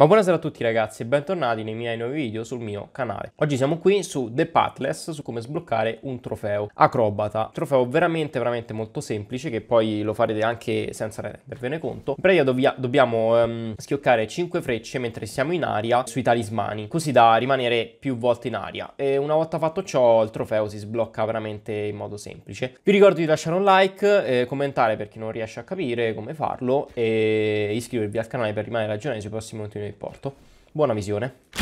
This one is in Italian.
Ma buonasera a tutti ragazzi e bentornati nei miei nuovi video sul mio canale. Oggi siamo qui su The Pathless, su come sbloccare un trofeo acrobata. trofeo veramente veramente molto semplice che poi lo farete anche senza rendervene conto. In pratica dobbiamo um, schioccare 5 frecce mentre siamo in aria sui talismani, così da rimanere più volte in aria. E una volta fatto ciò il trofeo si sblocca veramente in modo semplice. Vi ricordo di lasciare un like, eh, commentare per chi non riesce a capire come farlo e iscrivervi al canale per rimanere aggiornati sui prossimi contenuti porto. Buona visione.